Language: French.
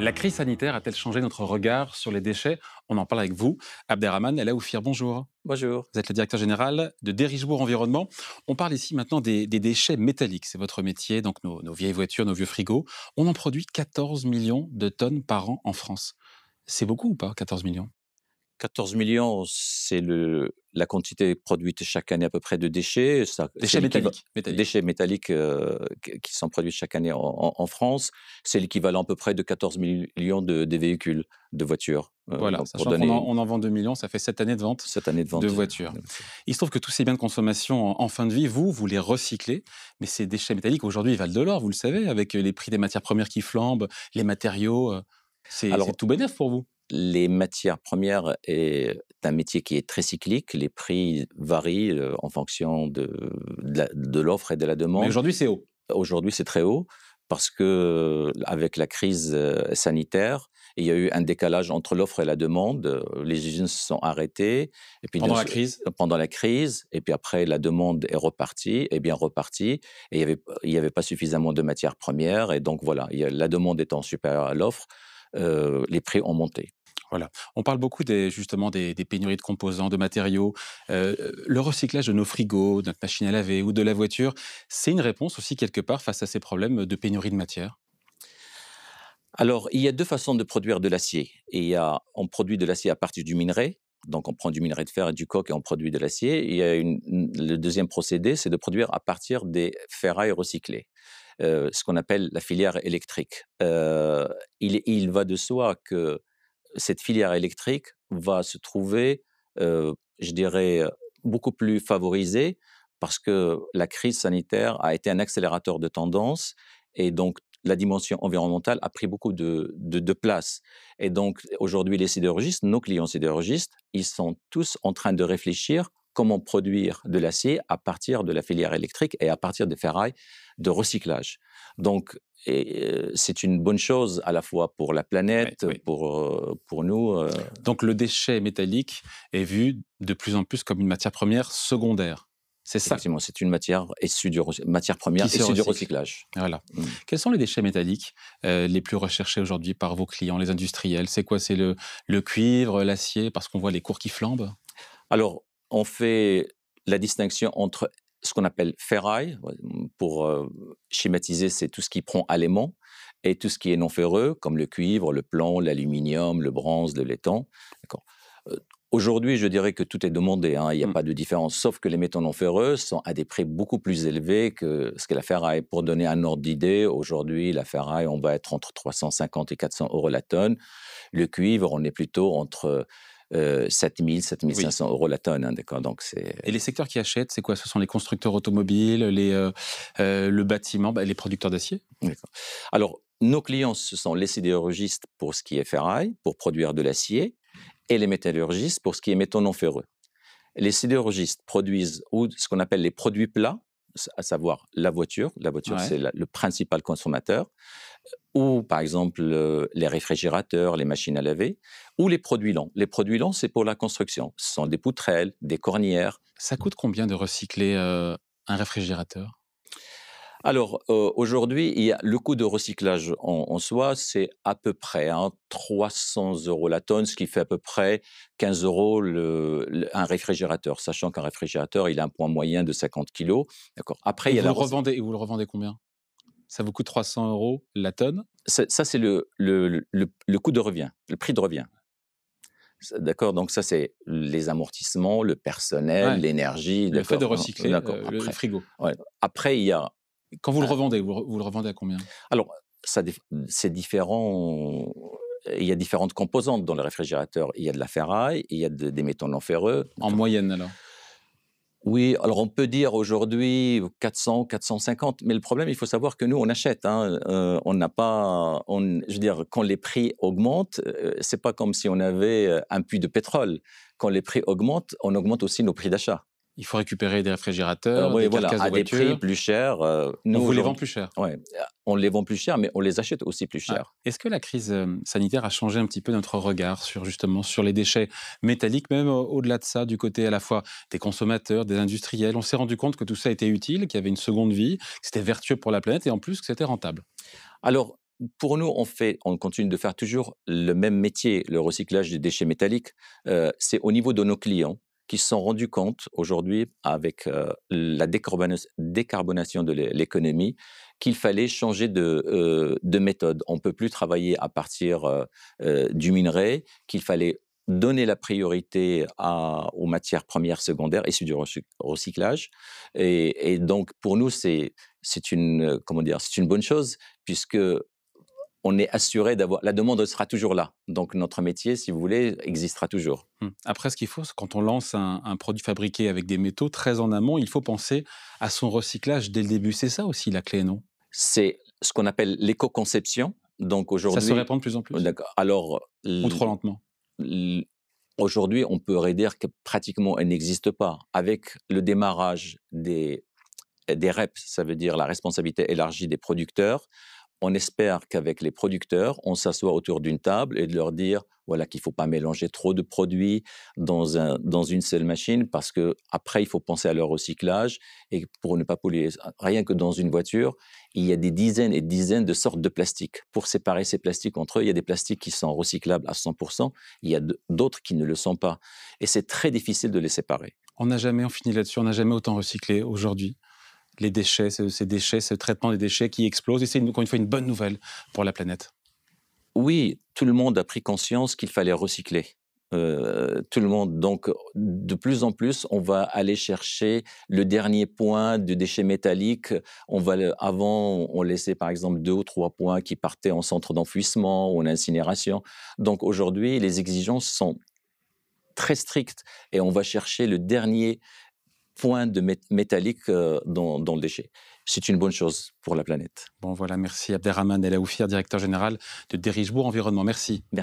La crise sanitaire a-t-elle changé notre regard sur les déchets On en parle avec vous. Abderrahman Aoufir. bonjour. Bonjour. Vous êtes le directeur général de Dérigebourg Environnement. On parle ici maintenant des, déchets métalliques. C'est votre métier, donc nos vieilles voitures, nos vieux frigos. On en produit 14 millions de tonnes par an en France. C'est beaucoup ou pas, 14 millions 14 millions, c'est la quantité produite chaque année à peu près de déchets. déchets métalliques. Déchets métalliques euh, qui sont produits chaque année en, France. C'est l'équivalent à peu près de 14 millions de, véhicules, de voitures. Euh, voilà, on, en, vend 2 millions, ça fait 7 années de vente, cette année de, vente euh, de voitures. il se trouve que tous ces biens de consommation en, fin de vie, vous, vous les recyclez, mais ces déchets métalliques, aujourd'hui, ils valent de l'or, vous le savez, avec les prix des matières premières qui flambent, les matériaux. C'est tout bénef pour vous les matières premières est un métier qui est très cyclique. Les prix varient euh, en fonction de, de l'offre et de la demande. Mais aujourd'hui, c'est haut. Aujourd'hui, c'est très haut parce que avec la crise euh, sanitaire, il y a eu un décalage entre l'offre et la demande. Les usines se sont arrêtées. Et puis pendant la crise Pendant la crise. Et puis après, la demande est repartie, et bien repartie. Et il n'y avait, avait pas suffisamment de matières premières. Et donc voilà, la demande étant supérieure à l'offre, euh, les prix ont monté. Voilà. On parle beaucoup des, justement des, pénuries de composants, de matériaux. Euh, euh, le recyclage de nos frigos, de notre machine à laver ou de la voiture, c'est une réponse aussi quelque part face à ces problèmes de pénurie de matière Alors, il y a deux façons de produire de l'acier. on produit de l'acier à partir du minerai. Donc, on prend du minerai de fer et du coq et on produit de l'acier. le deuxième procédé, c'est de produire à partir des ferrailles recyclées. Euh, ce qu'on appelle la filière électrique. il, va de soi que cette filière électrique va se trouver, je dirais, beaucoup plus favorisée parce que la crise sanitaire a été un accélérateur de tendance et donc la dimension environnementale a pris beaucoup de, de place. Et donc aujourd'hui, les sidérurgistes, nos clients sidérurgistes, ils sont tous en train de réfléchir comment produire de l'acier à partir de la filière électrique et à partir des ferrailles de recyclage. Donc, euh, c'est une bonne chose à la fois pour la planète, Pour, euh, pour nous. Euh. Donc, le déchet métallique est vu de plus en plus comme une matière première secondaire. C'est ça. Effectivement, c'est une matière issue du matière première issue du recyclage. Voilà. Mmh. Quels sont les déchets métalliques les plus recherchés aujourd'hui par vos clients, les industriels C'est quoi C'est le, le, cuivre, l'acier, parce qu'on voit les cours qui flambent Alors, on fait la distinction entre ce qu'on appelle ferraille, mmh, pour schématiser, c'est tout ce qui prend l'aimant, et tout ce qui est non ferreux, comme le cuivre, le plomb, l'aluminium, le bronze, le laiton. Aujourd'hui, je dirais que tout est demandé, hein, il n'y a mmh. pas de différence, sauf que les métaux non ferreux sont à des prix beaucoup plus élevés que ce que la ferraille. Pour donner un ordre d'idée, aujourd'hui, la ferraille, on va être entre 350 et 400 euros la tonne. Le cuivre, on est plutôt entre 7 000, 7 500 euros la tonne. Hein, d'accord Donc euh Et les secteurs qui achètent, c'est quoi Ce sont les constructeurs automobiles, les, euh, euh, le bâtiment, bah, les producteurs d'acier. Alors nos clients, ce sont les sidérurgistes pour ce qui est ferraille, pour produire de l'acier, et les métallurgistes pour ce qui est métaux non ferreux. Les sidérurgistes produisent ou ce qu'on appelle les produits plats, à savoir la voiture. La voiture, c'est le principal consommateur. Ou, par exemple, les réfrigérateurs, les machines à laver, ou les produits lents. Les produits lents, c'est pour la construction. Ce sont des poutrelles, des cornières. Ça coûte combien de recycler un réfrigérateur alors euh, aujourd'hui, le coût de recyclage en, soi, c'est à peu près 300 hein, euros la tonne, ce qui fait à peu près 15 euros le, un réfrigérateur, sachant qu'un réfrigérateur, il a un point moyen de 50 kilos. D'accord. Après, il y a vous le revendez, et vous le revendez combien Ça vous coûte 300 euros la tonne Ça, c'est le, le, coût de revient, le prix de revient. D'accord, donc ça c'est les amortissements, le personnel, l'énergie. Le fait de recycler euh, le frigo. Après, il y a quand vous le bah revendez, vous, le revendez à combien Alors, c'est différent. Il y a différentes composantes dans le réfrigérateur. Il y a de la ferraille, il y a des métaux non ferreux. En moyenne, alors oui, alors on peut dire aujourd'hui 400, 450, mais le problème, il faut savoir que nous, on achète. Hein, euh, on n'a pas, on, je veux dire, quand les prix augmentent, ce euh, c'est pas comme si on avait un puits de pétrole. Quand les prix augmentent, on augmente aussi nos prix d'achat il faut récupérer des réfrigérateurs, euh, des à des prix plus chers. Euh, nous, on les vend plus cher. on les vend plus cher, mais on les achète aussi plus ah, cher. Est-ce que la crise euh, sanitaire a changé un petit peu notre regard sur justement sur les déchets métalliques, même au-delà de ça, du côté à la fois des consommateurs, des industriels On s'est rendu compte que tout ça était utile, qu'il y avait une seconde vie, que c'était vertueux pour la planète et en plus que c'était rentable. Alors, pour nous, on, fait, on continue de faire toujours le même métier, le recyclage des déchets métalliques. c'est au niveau de nos clients qui se sont rendus compte aujourd'hui, avec euh, la décarbonation de l'économie, qu'il fallait changer de, euh, méthode. On ne peut plus travailler à partir euh, du minerai, qu'il fallait donner la priorité à, aux matières premières secondaires sur du recyclage. Et, donc, pour nous, c'est une, une bonne chose, puisque on est assuré d'avoir. La demande sera toujours là. Donc notre métier, si vous voulez, existera toujours. Hmm. Après, ce qu'il faut, quand on lance un, produit fabriqué avec des métaux très en amont, il faut penser à son recyclage dès le début. C'est ça aussi la clé, non C'est ce qu'on appelle l'éco-conception. Donc aujourd'hui. Ça se répand de plus en plus. D'accord. Alors. Ou trop lentement. Aujourd'hui, on peut dire que pratiquement elle n'existe pas. Avec le démarrage des, des REP, ça veut dire la responsabilité élargie des producteurs, on espère qu'avec les producteurs, on s'assoit autour d'une table et de leur dire voilà qu'il ne faut pas mélanger trop de produits dans, une seule machine parce qu'après, il faut penser à leur recyclage et pour ne pas polluer. Rien que dans une voiture, il y a des dizaines et dizaines de sortes de plastiques. Pour séparer ces plastiques entre eux, il y a des plastiques qui sont recyclables à 100%, il y a d'autres qui ne le sont pas et c'est très difficile de les séparer. On n'a jamais, on finit là-dessus, on n'a jamais autant recyclé aujourd'hui les déchets, ces déchets, ce traitement des déchets qui explose. Et c'est encore une fois une bonne nouvelle pour la planète. Oui, tout le monde a pris conscience qu'il fallait recycler. Euh, tout le monde. Donc, de plus en plus, on va aller chercher le dernier point de déchets métalliques. On va, avant, on laissait par exemple deux ou trois points qui partaient en centre d'enfouissement ou en incinération. Donc, aujourd'hui, les exigences sont très strictes et on va chercher le dernier point de métallique euh, dans, le déchet c'est une bonne chose pour la planète. Bon voilà, merci Abderrahman El Aoufir, directeur général de Derichebourg Environnement. Merci. Merci.